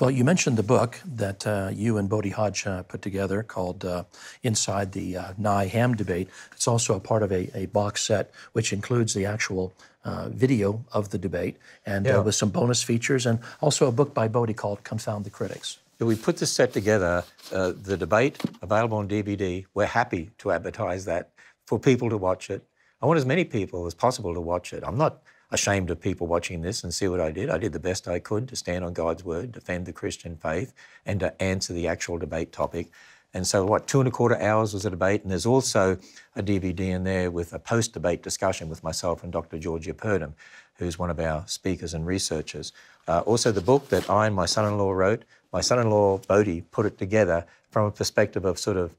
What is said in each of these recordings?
Well, you mentioned the book that uh, you and Bodhi Hodge uh, put together called uh, Inside the uh, Nye Ham Debate. It's also a part of a, a box set which includes the actual uh, video of the debate and yeah. with some bonus features and also a book by Bodhi called Confound the Critics. we put this set together, uh, the debate available on DVD. We're happy to advertise that for people to watch it. I want as many people as possible to watch it. I'm not ashamed of people watching this and see what I did. I did the best I could to stand on God's word, defend the Christian faith, and to answer the actual debate topic. And so, what, two and a quarter hours was a debate, and there's also a DVD in there with a post debate discussion with myself and Dr. Georgia Purdom, who's one of our speakers and researchers. Uh, also, the book that I and my son in law wrote, my son in law, Bodhi, put it together from a perspective of sort of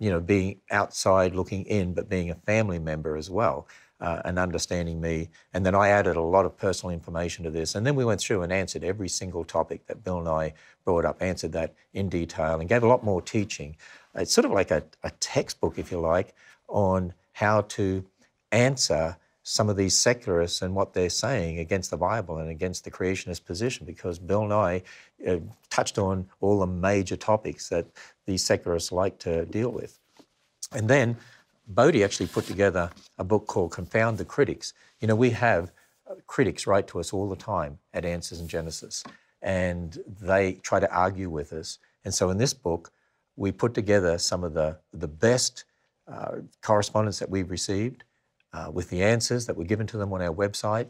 you know, being outside looking in, but being a family member as well. Uh, and understanding me. And then I added a lot of personal information to this. And then we went through and answered every single topic that Bill and I brought up, answered that in detail, and gave a lot more teaching. It's sort of like a, a textbook, if you like, on how to answer some of these secularists and what they're saying against the Bible and against the creationist position because Bill Nye uh, touched on all the major topics that these secularists like to deal with. And then Bodie actually put together a book called Confound the Critics. You know, we have uh, critics write to us all the time at Answers in Genesis, and they try to argue with us. And so in this book, we put together some of the, the best uh, correspondence that we've received uh, with the answers that were given to them on our website,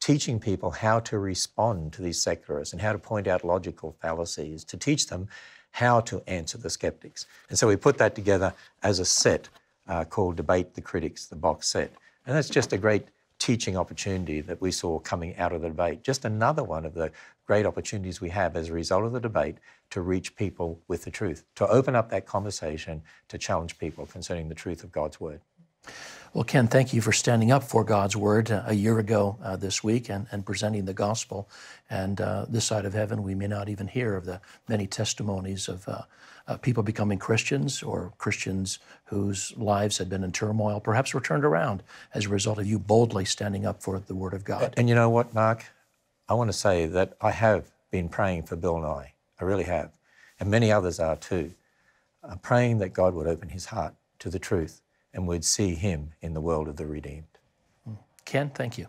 teaching people how to respond to these secularists and how to point out logical fallacies, to teach them how to answer the skeptics. And so we put that together as a set uh, called Debate the Critics, the box set. And that's just a great teaching opportunity that we saw coming out of the debate. Just another one of the great opportunities we have as a result of the debate to reach people with the truth, to open up that conversation, to challenge people concerning the truth of God's Word. Well, Ken, thank you for standing up for God's word uh, a year ago uh, this week and, and presenting the gospel. And uh, this side of heaven, we may not even hear of the many testimonies of uh, uh, people becoming Christians or Christians whose lives had been in turmoil, perhaps were turned around as a result of you boldly standing up for the word of God. And you know what, Mark? I want to say that I have been praying for Bill Nye. I really have. And many others are too. praying that God would open his heart to the truth and we'd see him in the world of the redeemed. Ken, thank you.